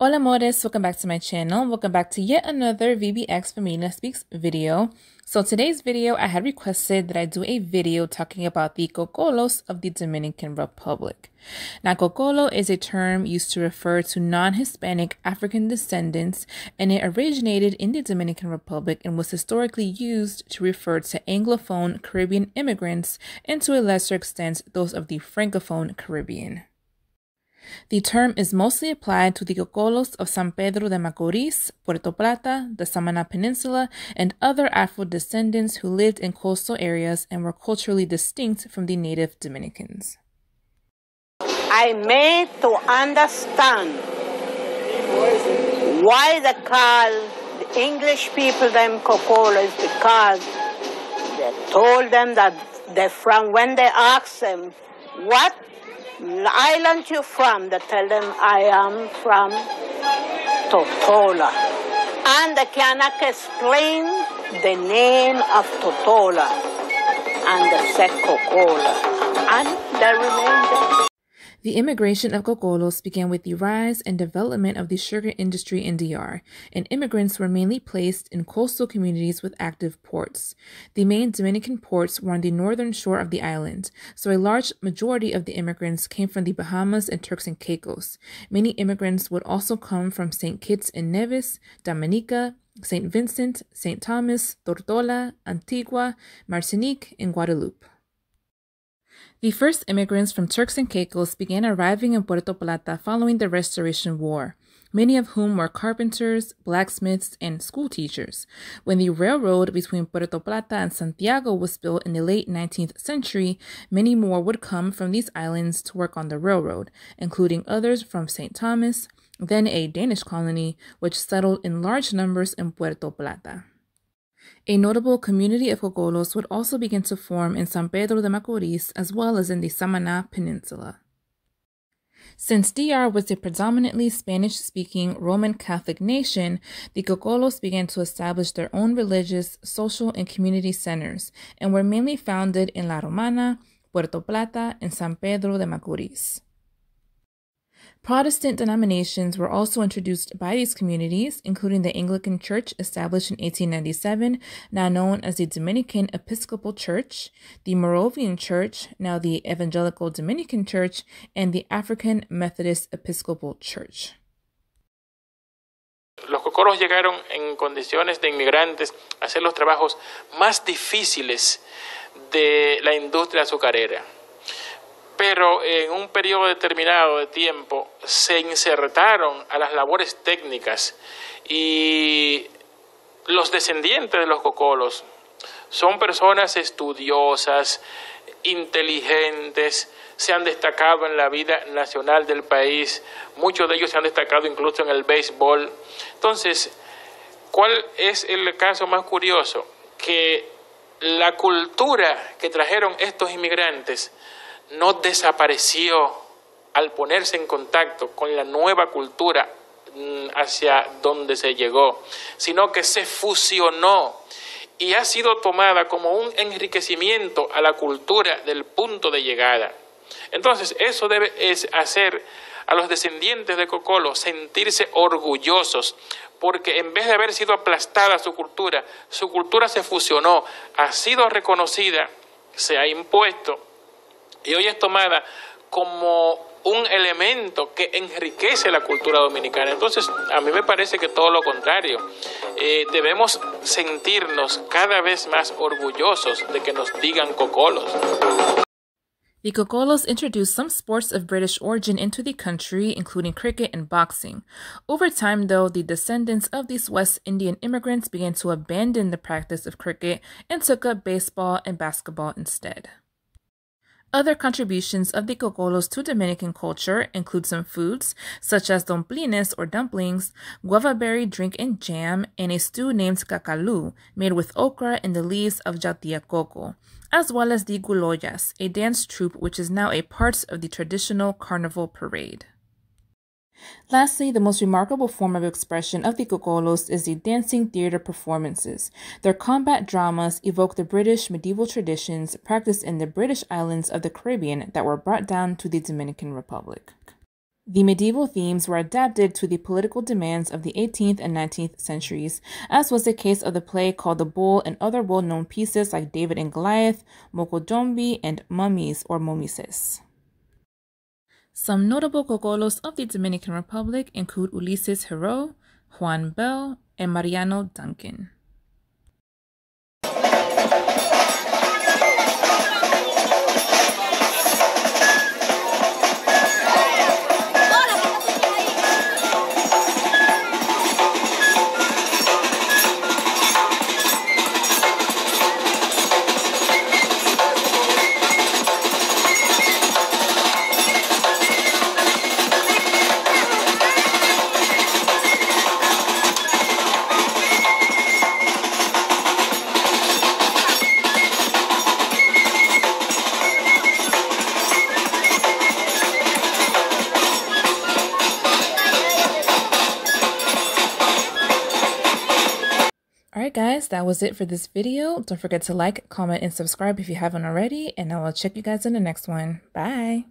Hola amores, welcome back to my channel. Welcome back to yet another VBX Familia Speaks video. So today's video, I had requested that I do a video talking about the cocolos of the Dominican Republic. Now, cocolo is a term used to refer to non-Hispanic African descendants, and it originated in the Dominican Republic and was historically used to refer to Anglophone Caribbean immigrants and to a lesser extent, those of the Francophone Caribbean. The term is mostly applied to the Cocolos of San Pedro de Macorís, Puerto Plata, the Samaná Peninsula, and other Afro descendants who lived in coastal areas and were culturally distinct from the native Dominicans. I made to understand why they call the English people them Cocolos because they told them that they from when they asked them what island you from? They tell them, I am from Totola. And the cannot explain the name of Totola and the Seco Cola. And they remain there. The immigration of Gogolos began with the rise and development of the sugar industry in DR, and immigrants were mainly placed in coastal communities with active ports. The main Dominican ports were on the northern shore of the island, so a large majority of the immigrants came from the Bahamas and Turks and Caicos. Many immigrants would also come from St. Kitts and Nevis, Dominica, St. Vincent, St. Thomas, Tortola, Antigua, Martinique, and Guadeloupe. The first immigrants from Turks and Caicos began arriving in Puerto Plata following the Restoration War, many of whom were carpenters, blacksmiths, and school teachers. When the railroad between Puerto Plata and Santiago was built in the late 19th century, many more would come from these islands to work on the railroad, including others from St. Thomas, then a Danish colony, which settled in large numbers in Puerto Plata. A notable community of Gogolos would also begin to form in San Pedro de Macorís as well as in the Samaná Peninsula. Since DR was a predominantly Spanish speaking Roman Catholic nation, the Gogolos began to establish their own religious, social, and community centers and were mainly founded in La Romana, Puerto Plata, and San Pedro de Macorís. Protestant denominations were also introduced by these communities, including the Anglican Church established in 1897, now known as the Dominican Episcopal Church, the Moravian Church, now the Evangelical Dominican Church, and the African Methodist Episcopal Church. Los cocoros llegaron en condiciones de inmigrantes a hacer los trabajos más difíciles de la industria azucarera. pero en un periodo determinado de tiempo se insertaron a las labores técnicas y los descendientes de los cocolos son personas estudiosas, inteligentes, se han destacado en la vida nacional del país, muchos de ellos se han destacado incluso en el béisbol. Entonces, ¿cuál es el caso más curioso? Que la cultura que trajeron estos inmigrantes no desapareció al ponerse en contacto con la nueva cultura mm, hacia donde se llegó, sino que se fusionó y ha sido tomada como un enriquecimiento a la cultura del punto de llegada. Entonces, eso debe es hacer a los descendientes de Cocolo sentirse orgullosos, porque en vez de haber sido aplastada su cultura, su cultura se fusionó, ha sido reconocida, se ha impuesto y hoy es tomada como un elemento que enriquece la cultura dominicana. Entonces, a mí me parece que todo lo contrario. Eh, debemos sentirnos cada vez más orgullosos de que nos digan cocolos. The cocolos introduced some sports of British origin into the country, including cricket and boxing. Over time, though, the descendants of these West Indian immigrants began to abandon the practice of cricket and took up baseball and basketball instead. Other contributions of the Cocolos to Dominican culture include some foods, such as domplines or dumplings, guava berry drink and jam, and a stew named cacalú, made with okra and the leaves of jatia coco, as well as the guloyas, a dance troupe which is now a part of the traditional carnival parade. Lastly, the most remarkable form of expression of the Gogolos is the dancing theater performances. Their combat dramas evoke the British medieval traditions practiced in the British islands of the Caribbean that were brought down to the Dominican Republic. The medieval themes were adapted to the political demands of the 18th and 19th centuries, as was the case of the play called The Bull and other well known pieces like David and Goliath, Mokodombi, and Mummies or Momises. Some notable cocolos of the Dominican Republic include Ulises Hero, Juan Bell, and Mariano Duncan. Alright guys, that was it for this video. Don't forget to like, comment, and subscribe if you haven't already, and I will check you guys in the next one. Bye!